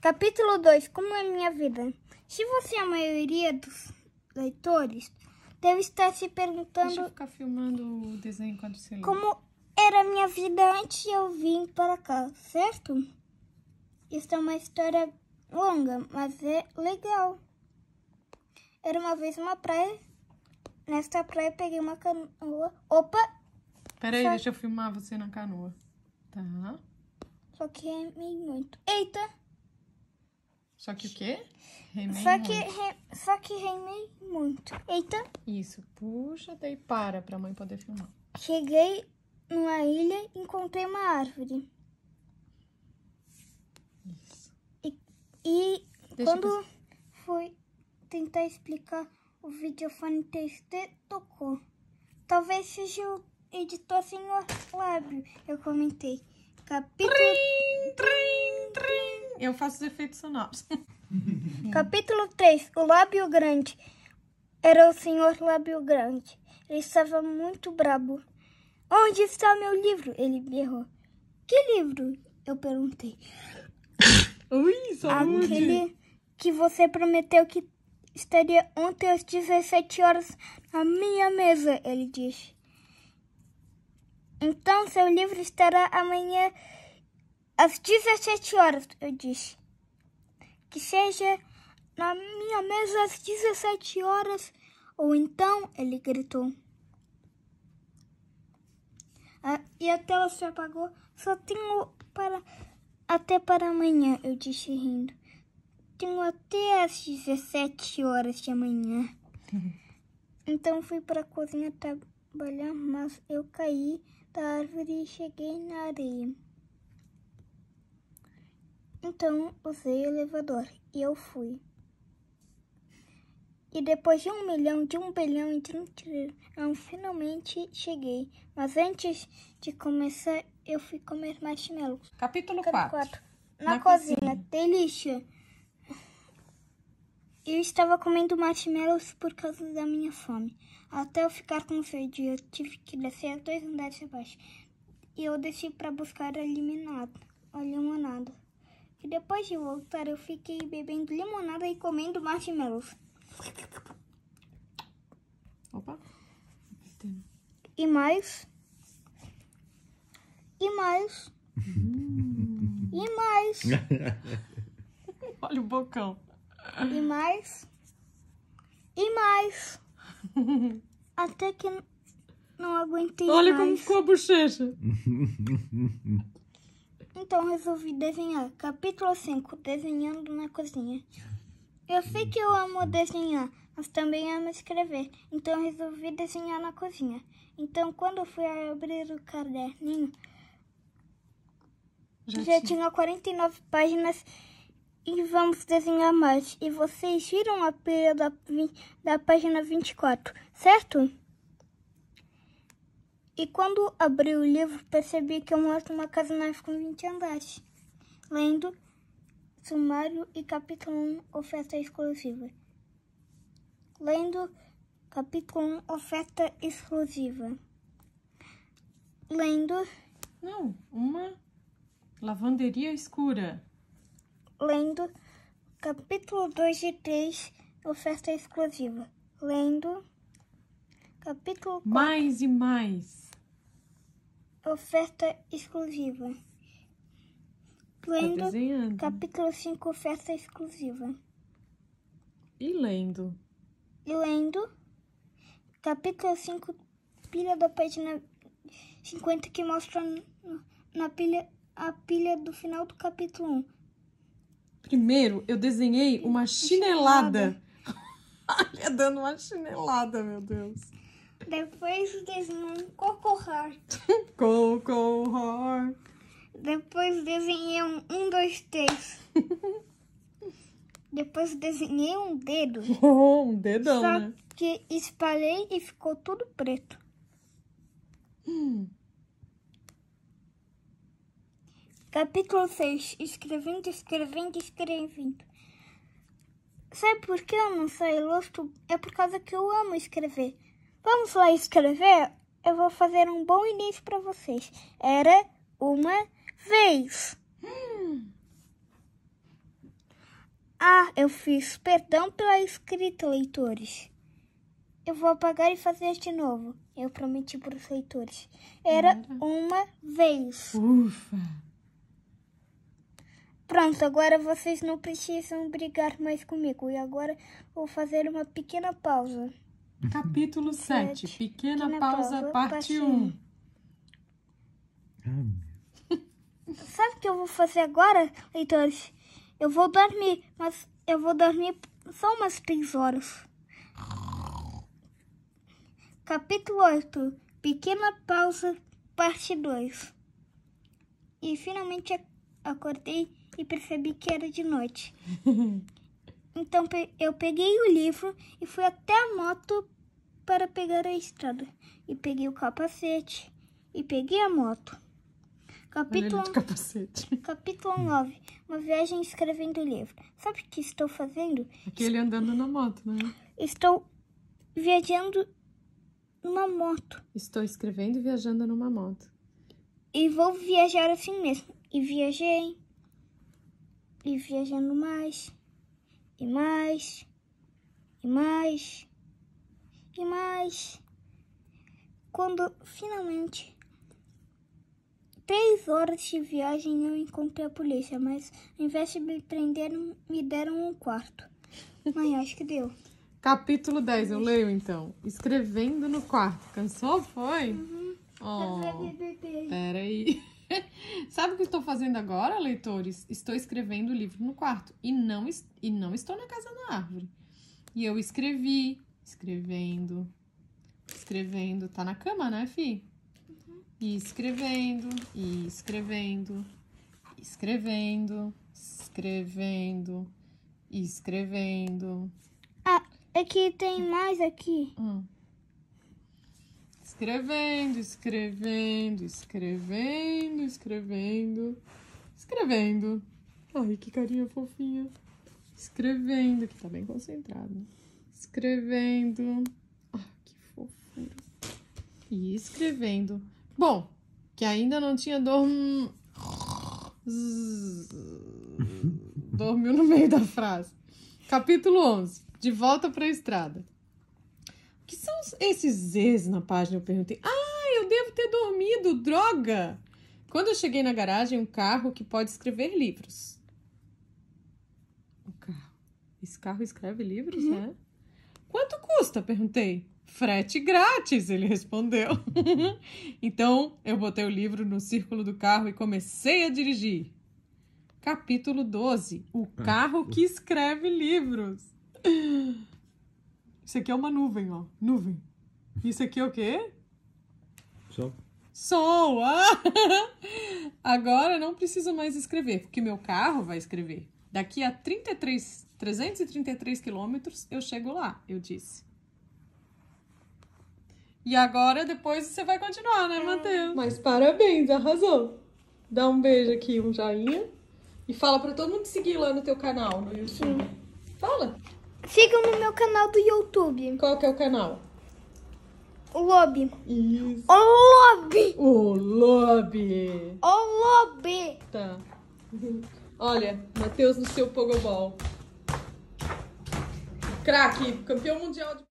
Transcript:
Capítulo 2 Como é minha vida? Se você é a maioria dos leitores, deve estar se perguntando. Deixa eu ficar filmando o desenho enquanto você lê. Como era minha vida antes de eu vir para cá, certo? Isso é uma história longa, mas é legal. Era uma vez uma praia. Nesta praia peguei uma canoa. Opa! Peraí, Só... deixa eu filmar você na canoa. Tá. Só que é meio muito. Eita! Só que o quê? Remei só que, re, só que remei muito. Eita. Então, Isso, puxa, daí para, pra mãe poder filmar. Cheguei numa ilha e encontrei uma árvore. Isso. E, e quando fui tentar explicar o videofone TXT, tocou. Talvez seja o editor o lábio, eu comentei. Capítulo... Trim, trim. Eu faço os efeitos sonoros. Capítulo 3: O Lábio Grande. Era o senhor Lábio Grande. Ele estava muito brabo. Onde está meu livro? Ele berrou. Que livro? Eu perguntei. Ui, saúde! Aquele que você prometeu que estaria ontem às 17 horas na minha mesa, ele disse. Então seu livro estará amanhã às 17 horas, eu disse. Que seja na minha mesa às 17 horas, ou então, ele gritou. Ah, e a tela se apagou. Só tenho para até para amanhã, eu disse rindo. Tenho até às 17 horas de amanhã. então fui para a cozinha trabalhar, mas eu caí da árvore e cheguei na areia. Então usei o elevador e eu fui. E depois de um milhão, de um bilhão e de um trilhão, finalmente cheguei. Mas antes de começar, eu fui comer marshmallows. Capítulo, Capítulo 4. 4. Na, Na cozinha. cozinha. Delícia! Eu estava comendo marshmallows por causa da minha fome. Até eu ficar com sede, eu tive que descer dois andares abaixo. E eu desci para buscar a limonada. A limonada depois de voltar, eu fiquei bebendo limonada e comendo marshmallows. Opa. E mais. E mais. E mais. Olha o bocão. E mais. E mais. Até que não aguentei Olha mais. Olha como ficou a bochecha. Então resolvi desenhar. Capítulo 5 Desenhando na Cozinha. Eu sei que eu amo desenhar, mas também amo escrever. Então resolvi desenhar na cozinha. Então quando fui abrir o caderninho, já, já tinha 49 páginas e vamos desenhar mais. E vocês viram a pilha da, da página 24, certo? E quando abri o livro, percebi que eu mostro uma casinagem com 20 andares. Lendo Sumário e capítulo 1, Oferta Exclusiva. Lendo capítulo 1, Oferta Exclusiva. Lendo... Não, uma lavanderia escura. Lendo capítulo 2 e 3, Oferta Exclusiva. Lendo capítulo 4. Mais e mais. Oferta exclusiva. Lendo, tá capítulo 5, oferta exclusiva. E lendo? E lendo, capítulo 5, pilha da página 50, que mostra na pilha, a pilha do final do capítulo 1. Um. Primeiro, eu desenhei uma chinelada. chinelada. Olha, dando uma chinelada, meu Deus. Depois desenhou um Coco Heart. Coco Heart. Depois desenhei um, um dois, três. Depois desenhei um dedo. um dedão, Só né? que espalhei e ficou tudo preto. Hum. Capítulo 6. Escrevendo, escrevendo, escrevendo. Sabe por que eu não sei lustro? É por causa que eu amo escrever. Vamos lá escrever? Eu vou fazer um bom início para vocês. Era uma vez. Hum. Ah, eu fiz. Perdão pela escrita, leitores. Eu vou apagar e fazer de novo. Eu prometi para os leitores. Era uma vez. Ufa! Pronto, agora vocês não precisam brigar mais comigo. E agora vou fazer uma pequena pausa. Capítulo 7. Pequena, Pequena pausa, pausa, parte 1. Um. Ah, Sabe o que eu vou fazer agora, leitores? Eu vou dormir, mas eu vou dormir só umas 3 horas. Capítulo 8. Pequena pausa, parte 2. E finalmente acordei e percebi que era de noite. Então eu peguei o livro e fui até a moto para pegar a estrada. E peguei o capacete e peguei a moto. Capítulo, capítulo 9. Uma viagem escrevendo livro. Sabe o que estou fazendo? Aquele andando na moto, né? Estou viajando numa moto. Estou escrevendo e viajando numa moto. E vou viajar assim mesmo. E viajei. E viajando mais e mais, e mais, e mais. Quando finalmente, três horas de viagem, eu encontrei a polícia, mas ao invés de me prenderam, me deram um quarto. Mãe, acho que deu. Capítulo 10, eu leio então. Escrevendo no quarto. Cansou? Foi? Uhum. Oh, tá Peraí. Sabe o que estou fazendo agora, leitores? Estou escrevendo o livro no quarto e não, e não estou na casa na árvore. E eu escrevi, escrevendo, escrevendo. Tá na cama, né, Fi? Uhum. E escrevendo, e escrevendo, escrevendo, escrevendo, escrevendo. Ah, aqui é tem mais aqui. Hum escrevendo, escrevendo, escrevendo, escrevendo, escrevendo. Ai, que carinha fofinha. Escrevendo, que tá bem concentrado. Escrevendo. Ah, que fofura. E escrevendo. Bom, que ainda não tinha dorm... Dormiu no meio da frase. Capítulo 11. De volta para a estrada que são esses Zs na página? Eu perguntei. Ah, eu devo ter dormido, droga! Quando eu cheguei na garagem, um carro que pode escrever livros. O carro. Esse carro escreve livros, uhum. né? Quanto custa? Perguntei. Frete grátis, ele respondeu. então, eu botei o livro no círculo do carro e comecei a dirigir. Capítulo 12: O ah. carro que escreve livros. Isso aqui é uma nuvem, ó. Nuvem. Isso aqui é o quê? Sol. Sol! Ah! Agora não preciso mais escrever, porque meu carro vai escrever. Daqui a 33, 333 quilômetros eu chego lá, eu disse. E agora, depois você vai continuar, né, Matheus? Mas parabéns, arrasou. Dá um beijo aqui, um joinha. E fala para todo mundo seguir lá no teu canal, no YouTube. Fala! Sigam no meu canal do YouTube. Qual que é o canal? O Lobby. Isso. O Lobby. O Lobby. O Lobby. Tá. Olha, Matheus no seu pogobol. Craque, campeão mundial de...